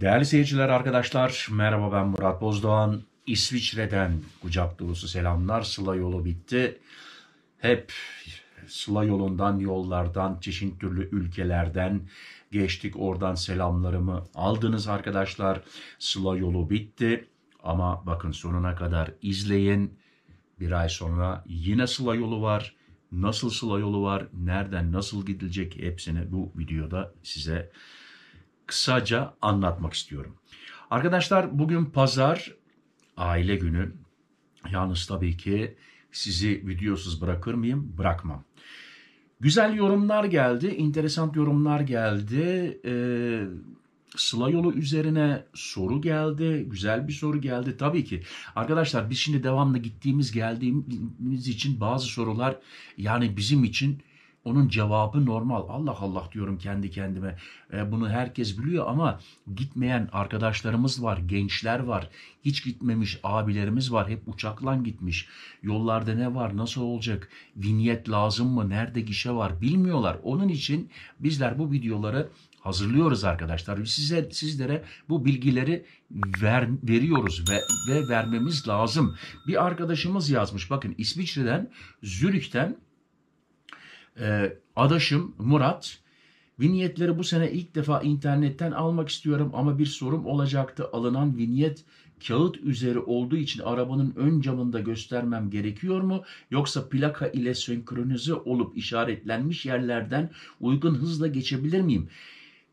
Değerli seyirciler, arkadaşlar, merhaba ben Murat Bozdoğan. İsviçre'den kucak dolusu selamlar. Sıla yolu bitti. Hep Sıla yolundan, yollardan, çeşit türlü ülkelerden geçtik. Oradan selamlarımı aldınız arkadaşlar. Sıla yolu bitti. Ama bakın sonuna kadar izleyin. Bir ay sonra yine Sıla yolu var. Nasıl Sıla yolu var, nereden nasıl gidilecek hepsini bu videoda size kısaca anlatmak istiyorum. Arkadaşlar bugün pazar aile günü. Yalnız tabii ki sizi videosuz bırakır mıyım? Bırakmam. Güzel yorumlar geldi, enteresan yorumlar geldi. Ee, yolu üzerine soru geldi. Güzel bir soru geldi. Tabii ki arkadaşlar biz şimdi devamlı gittiğimiz geldiğimiz için bazı sorular yani bizim için onun cevabı normal. Allah Allah diyorum kendi kendime. E, bunu herkes biliyor ama gitmeyen arkadaşlarımız var, gençler var. Hiç gitmemiş abilerimiz var. Hep uçakla gitmiş. Yollarda ne var, nasıl olacak? Vinyet lazım mı? Nerede gişe var? Bilmiyorlar. Onun için bizler bu videoları hazırlıyoruz arkadaşlar. size sizlere bu bilgileri ver, veriyoruz ve ve vermemiz lazım. Bir arkadaşımız yazmış. Bakın İsviçre'den, Zürih'ten ee, adaşım Murat, vinyetleri bu sene ilk defa internetten almak istiyorum ama bir sorum olacaktı. Alınan vinyet kağıt üzeri olduğu için arabanın ön camında göstermem gerekiyor mu? Yoksa plaka ile senkronize olup işaretlenmiş yerlerden uygun hızla geçebilir miyim?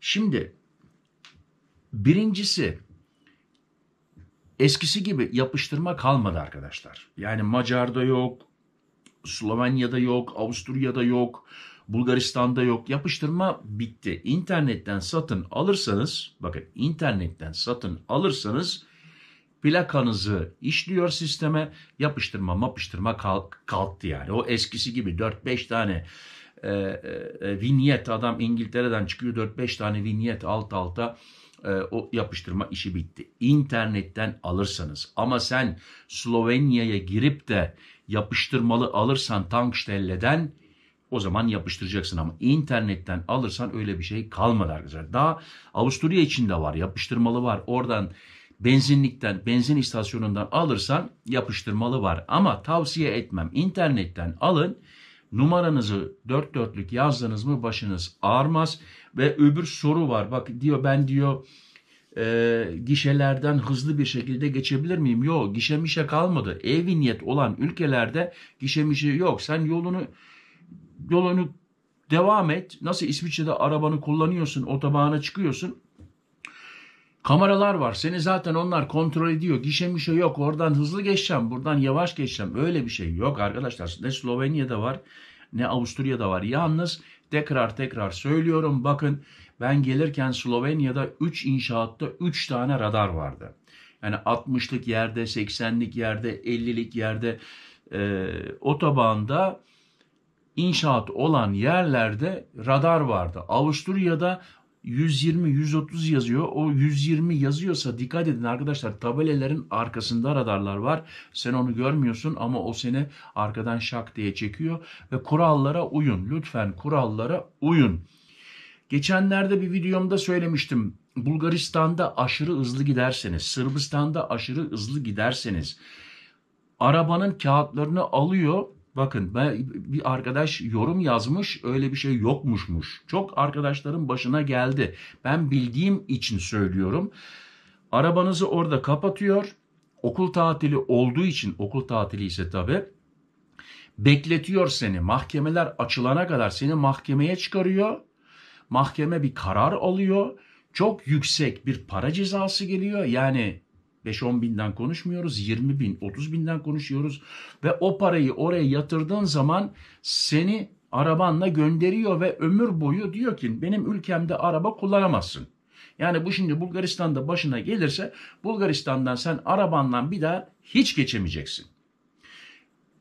Şimdi birincisi eskisi gibi yapıştırma kalmadı arkadaşlar. Yani Macar'da yok, Slovenya'da yok, Avusturya'da yok, Bulgaristan'da yok. Yapıştırma bitti. İnternetten satın alırsanız, bakın internetten satın alırsanız plakanızı işliyor sisteme yapıştırma mapıştırma kalk, kalktı yani. O eskisi gibi 4-5 tane e, e, e, vinyet adam İngiltere'den çıkıyor 4-5 tane vinyet alt alta e, o yapıştırma işi bitti. İnternetten alırsanız ama sen Slovenya'ya girip de yapıştırmalı alırsan tankstelleden o zaman yapıştıracaksın ama internetten alırsan öyle bir şey kalmadı arkadaşlar. Daha Avusturya içinde var yapıştırmalı var oradan benzinlikten benzin istasyonundan alırsan yapıştırmalı var ama tavsiye etmem internetten alın numaranızı dört dörtlük yazdınız mı başınız ağrmaz ve öbür soru var bak diyor ben diyor e, gişelerden hızlı bir şekilde geçebilir miyim? Yok gişe mişe kalmadı. E-vinyet olan ülkelerde gişe mişe yok. Sen yolunu yolunu devam et. Nasıl İsviçre'de arabanı kullanıyorsun, otobana çıkıyorsun. Kameralar var. Seni zaten onlar kontrol ediyor. Gişe mişe yok. Oradan hızlı geçeceğim, buradan yavaş geçeceğim. Öyle bir şey yok arkadaşlar. Ne Slovenya'da var ne Avusturya'da var. Yalnız tekrar tekrar söylüyorum bakın ben gelirken Slovenya'da 3 inşaatta 3 tane radar vardı. Yani 60'lık yerde, 80'lik yerde, 50'lik yerde e, otobanda inşaat olan yerlerde radar vardı. Avusturya'da 120 130 yazıyor. O 120 yazıyorsa dikkat edin arkadaşlar tabelelerin arkasında radarlar var. Sen onu görmüyorsun ama o seni arkadan şak diye çekiyor ve kurallara uyun. Lütfen kurallara uyun. Geçenlerde bir videomda söylemiştim. Bulgaristan'da aşırı hızlı giderseniz, Sırbistan'da aşırı hızlı giderseniz arabanın kağıtlarını alıyor. Bakın bir arkadaş yorum yazmış öyle bir şey yokmuşmuş. Çok arkadaşların başına geldi. Ben bildiğim için söylüyorum. Arabanızı orada kapatıyor. Okul tatili olduğu için okul tatili ise tabi bekletiyor seni. Mahkemeler açılana kadar seni mahkemeye çıkarıyor mahkeme bir karar alıyor. Çok yüksek bir para cezası geliyor. Yani 5-10 binden konuşmuyoruz. 20 bin, 30 binden konuşuyoruz. Ve o parayı oraya yatırdığın zaman seni arabanla gönderiyor ve ömür boyu diyor ki benim ülkemde araba kullanamazsın. Yani bu şimdi Bulgaristan'da başına gelirse Bulgaristan'dan sen arabandan bir daha hiç geçemeyeceksin.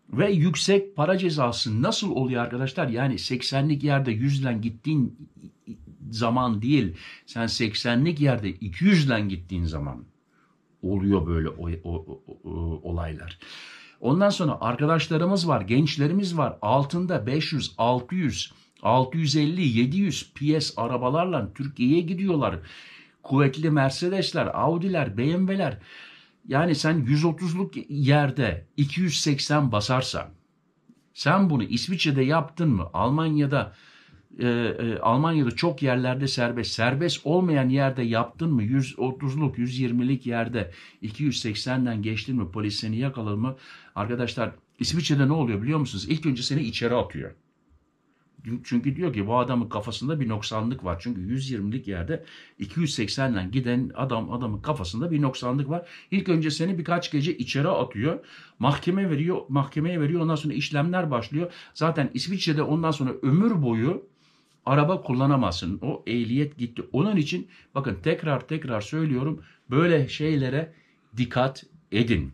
Ve yüksek para cezası nasıl oluyor arkadaşlar? Yani 80'lik yerde 100'den gittiğin zaman değil. Sen 80'lik yerde 200'den gittiğin zaman oluyor böyle o, o, o, olaylar. Ondan sonra arkadaşlarımız var, gençlerimiz var. Altında 500, 600, 650, 700 PS arabalarla Türkiye'ye gidiyorlar. Kuvvetli Mercedesler, Audi'ler, BMW'ler. Yani sen 130'luk yerde 280 basarsan sen bunu İsviçre'de yaptın mı? Almanya'da e, e, Almanya'da çok yerlerde serbest. Serbest olmayan yerde yaptın mı? 130'luk, 120'lik yerde 280'den geçtin mi? Polis seni yakalar mı? Arkadaşlar İsviçre'de ne oluyor biliyor musunuz? İlk önce seni içeri atıyor. Çünkü diyor ki bu adamın kafasında bir noksanlık var. Çünkü 120'lik yerde 280'den giden adam adamın kafasında bir noksanlık var. İlk önce seni birkaç gece içeri atıyor. Mahkeme veriyor, mahkemeye veriyor. Ondan sonra işlemler başlıyor. Zaten İsviçre'de ondan sonra ömür boyu araba kullanamazsın. O ehliyet gitti. Onun için bakın tekrar tekrar söylüyorum böyle şeylere dikkat edin.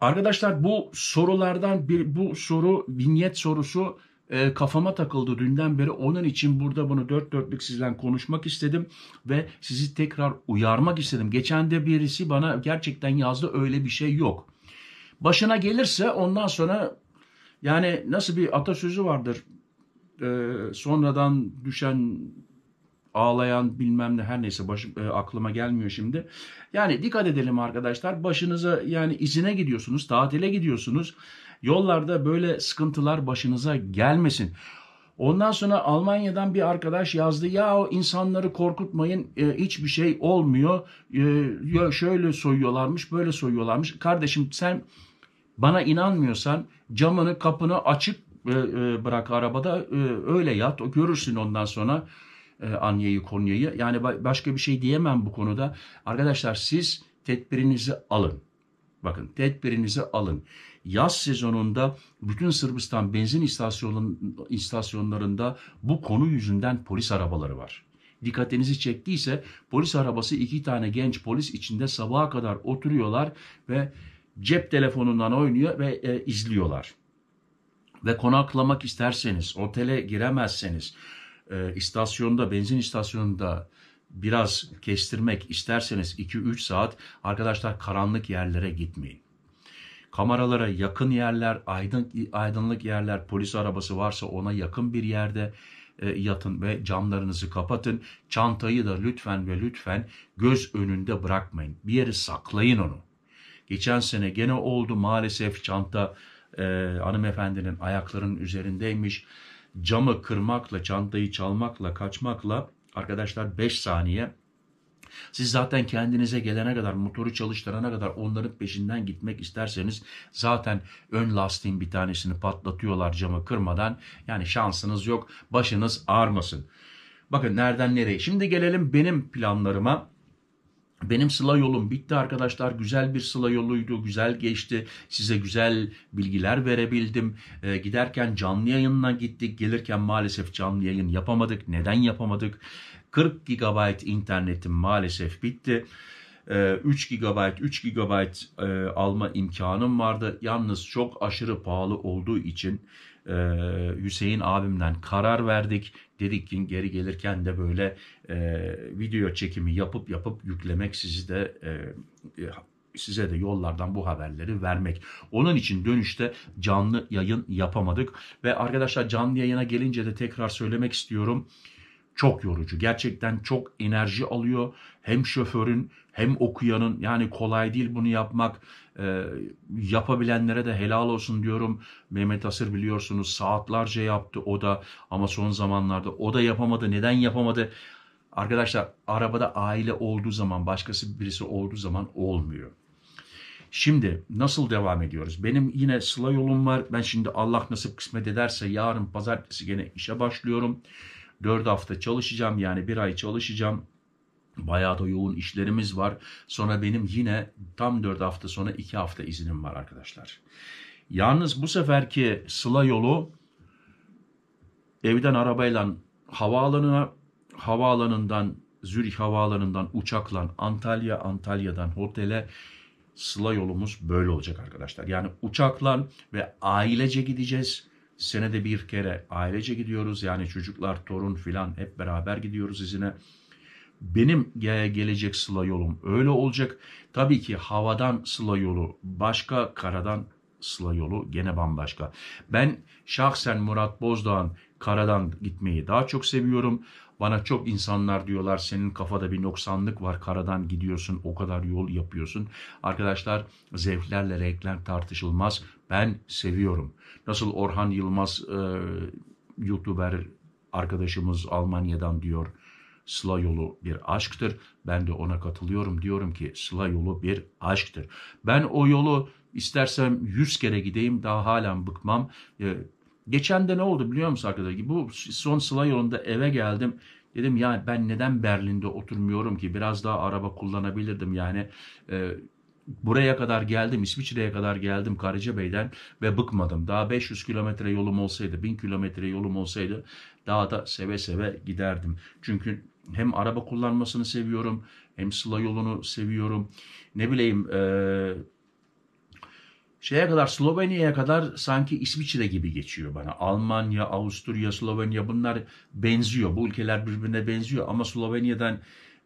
Arkadaşlar bu sorulardan bir bu soru vinyet sorusu e, kafama takıldı dünden beri. Onun için burada bunu dört dörtlük sizden konuşmak istedim ve sizi tekrar uyarmak istedim. Geçen de birisi bana gerçekten yazdı öyle bir şey yok. Başına gelirse ondan sonra yani nasıl bir atasözü vardır. Ee, sonradan düşen ağlayan bilmem ne her neyse başım, e, aklıma gelmiyor şimdi. Yani dikkat edelim arkadaşlar. Başınıza yani izine gidiyorsunuz, tatile gidiyorsunuz. Yollarda böyle sıkıntılar başınıza gelmesin. Ondan sonra Almanya'dan bir arkadaş yazdı. Ya o insanları korkutmayın e, hiçbir şey olmuyor. E, şöyle soyuyorlarmış böyle soyuyorlarmış. Kardeşim sen bana inanmıyorsan camını kapını açık e, e, bırak arabada e, öyle yat görürsün ondan sonra Anya'yı Konya'yı yani başka bir şey diyemem bu konuda. Arkadaşlar siz tedbirinizi alın. Bakın tedbirinizi alın. Yaz sezonunda bütün Sırbistan benzin istasyonun, istasyonlarında bu konu yüzünden polis arabaları var. Dikkatinizi çektiyse polis arabası iki tane genç polis içinde sabaha kadar oturuyorlar ve cep telefonundan oynuyor ve e, izliyorlar. Ve konaklamak isterseniz, otele giremezseniz, e, istasyonda, benzin istasyonunda biraz kestirmek isterseniz 2-3 saat arkadaşlar karanlık yerlere gitmeyin. Kameralara yakın yerler, aydın, aydınlık yerler, polis arabası varsa ona yakın bir yerde e, yatın ve camlarınızı kapatın. Çantayı da lütfen ve lütfen göz önünde bırakmayın. Bir yere saklayın onu. Geçen sene gene oldu maalesef çanta e, hanımefendinin ayaklarının üzerindeymiş. Camı kırmakla, çantayı çalmakla, kaçmakla arkadaşlar 5 saniye siz zaten kendinize gelene kadar, motoru çalıştırana kadar onların peşinden gitmek isterseniz zaten ön lastiğin bir tanesini patlatıyorlar camı kırmadan. Yani şansınız yok, başınız ağrmasın. Bakın nereden nereye. Şimdi gelelim benim planlarıma. Benim sıla yolum bitti arkadaşlar. Güzel bir sıla yoluydu. Güzel geçti. Size güzel bilgiler verebildim. E, giderken canlı yayınla gittik. Gelirken maalesef canlı yayın yapamadık. Neden yapamadık? 40 GB internetim maalesef bitti. 3 GB 3 GB alma imkanım vardı. Yalnız çok aşırı pahalı olduğu için e, Hüseyin abimden karar verdik. Dedik ki geri gelirken de böyle e, video çekimi yapıp yapıp yüklemek sizi de e, e, size de yollardan bu haberleri vermek. Onun için dönüşte canlı yayın yapamadık ve arkadaşlar canlı yayına gelince de tekrar söylemek istiyorum çok yorucu. Gerçekten çok enerji alıyor. Hem şoförün hem okuyanın yani kolay değil bunu yapmak. E, yapabilenlere de helal olsun diyorum. Mehmet Asır biliyorsunuz saatlerce yaptı o da ama son zamanlarda o da yapamadı. Neden yapamadı? Arkadaşlar arabada aile olduğu zaman başkası birisi olduğu zaman olmuyor. Şimdi nasıl devam ediyoruz? Benim yine sıla yolum var. Ben şimdi Allah nasip kısmet ederse yarın pazartesi gene işe başlıyorum. 4 hafta çalışacağım yani bir ay çalışacağım. Bayağı da yoğun işlerimiz var. Sonra benim yine tam 4 hafta sonra 2 hafta iznim var arkadaşlar. Yalnız bu seferki sıla yolu evden arabayla havaalanına, havaalanından Zürih havaalanından uçakla Antalya, Antalya'dan otele sıla yolumuz böyle olacak arkadaşlar. Yani uçakla ve ailece gideceğiz. Senede bir kere ailece gidiyoruz. Yani çocuklar, torun filan hep beraber gidiyoruz izine. Benim gelecek sıla yolum öyle olacak. Tabii ki havadan sıla yolu başka, karadan sıla yolu gene bambaşka. Ben şahsen Murat Bozdağ'ın karadan gitmeyi daha çok seviyorum. Bana çok insanlar diyorlar senin kafada bir noksanlık var karadan gidiyorsun o kadar yol yapıyorsun. Arkadaşlar zevklerle renkler tartışılmaz. Ben seviyorum. Nasıl Orhan Yılmaz e, YouTuber arkadaşımız Almanya'dan diyor. Sıla yolu bir aşktır. Ben de ona katılıyorum. Diyorum ki sıla yolu bir aşktır. Ben o yolu istersem yüz kere gideyim daha halen bıkmam. Ee, geçen de ne oldu biliyor musun arkadaşlar? Bu son sıla yolunda eve geldim. Dedim ya ben neden Berlin'de oturmuyorum ki? Biraz daha araba kullanabilirdim yani. E, buraya kadar geldim, İsviçre'ye kadar geldim Karacabey'den ve bıkmadım. Daha 500 kilometre yolum olsaydı, 1000 kilometre yolum olsaydı daha da seve seve giderdim. Çünkü hem araba kullanmasını seviyorum, hem sıla yolunu seviyorum. Ne bileyim ee, şeye kadar Slovenya'ya kadar sanki İsviçre gibi geçiyor bana. Almanya, Avusturya, Slovenya bunlar benziyor. Bu ülkeler birbirine benziyor ama Slovenya'dan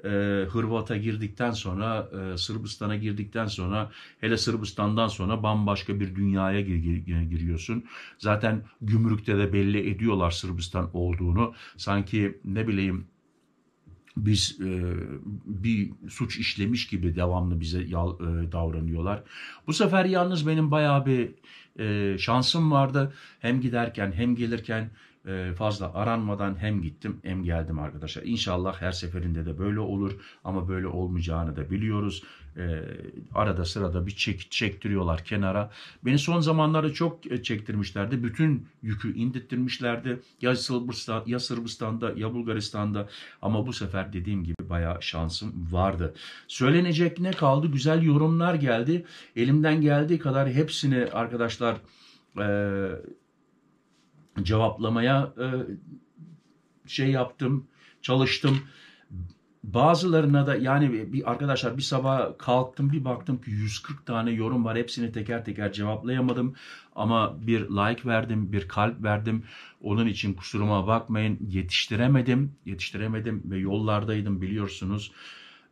e, Hırvat'a girdikten sonra, e, Sırbistan'a girdikten sonra, hele Sırbistan'dan sonra bambaşka bir dünyaya gir, gir, giriyorsun. Zaten gümrükte de belli ediyorlar Sırbistan olduğunu. Sanki ne bileyim biz e, bir suç işlemiş gibi devamlı bize yal, e, davranıyorlar. Bu sefer yalnız benim bayağı bir e, şansım vardı. Hem giderken hem gelirken e, fazla aranmadan hem gittim hem geldim arkadaşlar. İnşallah her seferinde de böyle olur ama böyle olmayacağını da biliyoruz. E, arada sırada bir çek, çektiriyorlar kenara. Beni son zamanlarda çok e, çektirmişlerdi. Bütün yükü indirttirmişlerdi. Ya, Sırbistan, ya Sırbistan'da ya Bulgaristan'da ama bu sefer dediğim gibi bayağı şansım vardı. Söylenecek ne kaldı? Güzel yorumlar geldi. Elimden geldiği kadar hepsini arkadaşlar... Ee, cevaplamaya e, şey yaptım, çalıştım. Bazılarına da yani bir arkadaşlar bir sabah kalktım bir baktım ki 140 tane yorum var. Hepsini teker teker cevaplayamadım ama bir like verdim, bir kalp verdim. Onun için kusuruma bakmayın. Yetiştiremedim. Yetiştiremedim ve yollardaydım biliyorsunuz.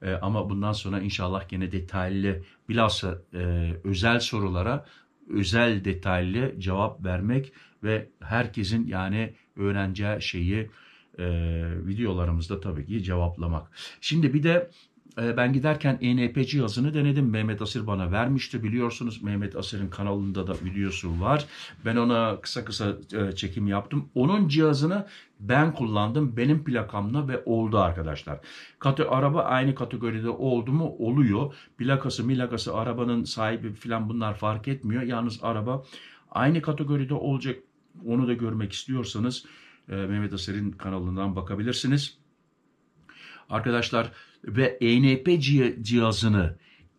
Ee, ama bundan sonra inşallah gene detaylı bilhassa e, özel sorulara özel detaylı cevap vermek ve herkesin yani öğreneceği şeyi e, videolarımızda tabii ki cevaplamak. Şimdi bir de ee, ben giderken ENP cihazını denedim. Mehmet Asır bana vermişti biliyorsunuz. Mehmet Asır'ın kanalında da videosu var. Ben ona kısa kısa e, çekim yaptım. Onun cihazını ben kullandım. Benim plakamla ve oldu arkadaşlar. Katı, araba aynı kategoride oldu mu? Oluyor. Plakası, milakası, arabanın sahibi falan bunlar fark etmiyor. Yalnız araba aynı kategoride olacak. Onu da görmek istiyorsanız e, Mehmet Asır'ın kanalından bakabilirsiniz. Arkadaşlar ve ENP cihazını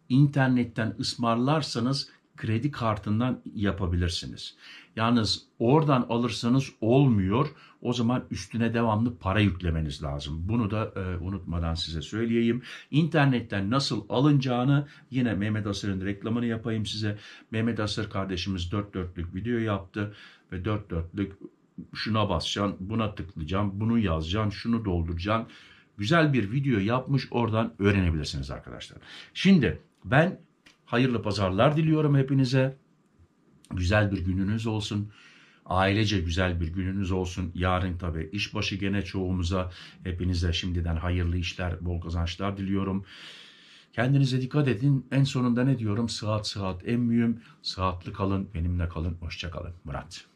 internetten ısmarlarsanız kredi kartından yapabilirsiniz. Yalnız oradan alırsanız olmuyor. O zaman üstüne devamlı para yüklemeniz lazım. Bunu da e, unutmadan size söyleyeyim. İnternetten nasıl alınacağını yine Mehmet Asır'ın reklamını yapayım size. Mehmet Asır kardeşimiz dört dörtlük video yaptı ve dört dörtlük şuna basacaksın, buna tıklayacaksın, bunu yazacaksın, şunu dolduracaksın güzel bir video yapmış oradan öğrenebilirsiniz arkadaşlar. Şimdi ben hayırlı pazarlar diliyorum hepinize. Güzel bir gününüz olsun. Ailece güzel bir gününüz olsun. Yarın tabi işbaşı gene çoğumuza hepinize şimdiden hayırlı işler, bol kazançlar diliyorum. Kendinize dikkat edin. En sonunda ne diyorum? Sıhhat sıhhat en mühim. Sıhhatli kalın, benimle kalın. Hoşça kalın. Murat.